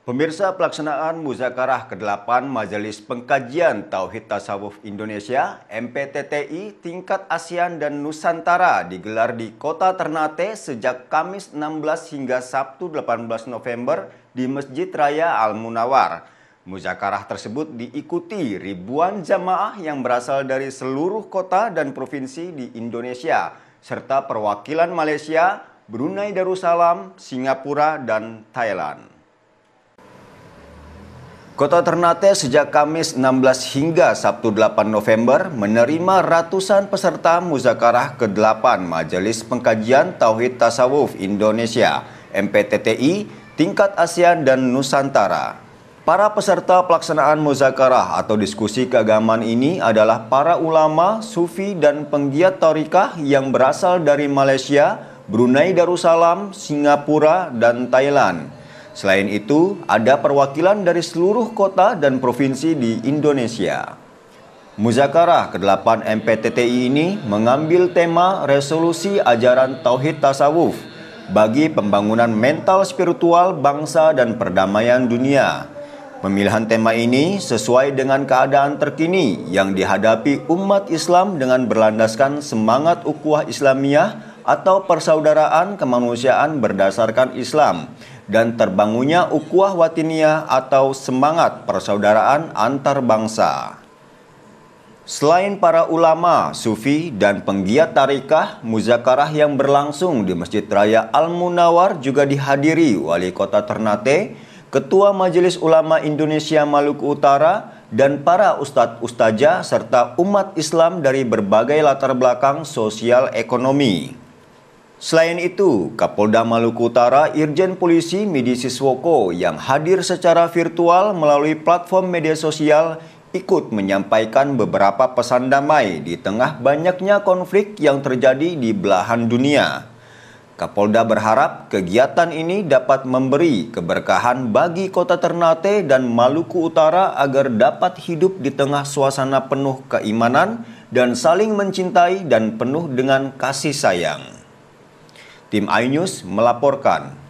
Pemirsa pelaksanaan Muzakarah ke-8 Majelis Pengkajian Tauhid Tasawuf Indonesia MPTTI tingkat ASEAN dan Nusantara digelar di Kota Ternate sejak Kamis 16 hingga Sabtu 18 November di Masjid Raya Al Munawar. Muzakarah tersebut diikuti ribuan jamaah yang berasal dari seluruh kota dan provinsi di Indonesia serta perwakilan Malaysia, Brunei Darussalam, Singapura, dan Thailand. Kota Ternate sejak Kamis 16 hingga Sabtu 8 November menerima ratusan peserta muzakarah ke-8 Majelis Pengkajian Tauhid Tasawuf Indonesia MPTTI tingkat ASEAN dan Nusantara. Para peserta pelaksanaan muzakarah atau diskusi keagamaan ini adalah para ulama, sufi, dan penggiat tarikah yang berasal dari Malaysia, Brunei Darussalam, Singapura, dan Thailand. Selain itu, ada perwakilan dari seluruh kota dan provinsi di Indonesia. Muzakarah ke-8 MPTTI ini mengambil tema resolusi ajaran Tauhid Tasawuf bagi pembangunan mental spiritual bangsa dan perdamaian dunia. Pemilihan tema ini sesuai dengan keadaan terkini yang dihadapi umat Islam dengan berlandaskan semangat ukuah Islamiyah atau persaudaraan kemanusiaan berdasarkan Islam dan terbangunnya ukuah watiniah atau semangat persaudaraan antar bangsa. Selain para ulama, sufi, dan penggiat tarikah, muzakarah yang berlangsung di Masjid Raya Al-Munawar juga dihadiri Wali Kota Ternate, Ketua Majelis Ulama Indonesia Maluku Utara, dan para ustadz ustaja serta umat Islam dari berbagai latar belakang sosial ekonomi. Selain itu, Kapolda Maluku Utara Irjen Polisi Midi Siswoko yang hadir secara virtual melalui platform media sosial ikut menyampaikan beberapa pesan damai di tengah banyaknya konflik yang terjadi di belahan dunia. Kapolda berharap kegiatan ini dapat memberi keberkahan bagi kota Ternate dan Maluku Utara agar dapat hidup di tengah suasana penuh keimanan dan saling mencintai dan penuh dengan kasih sayang. Tim Ainews melaporkan.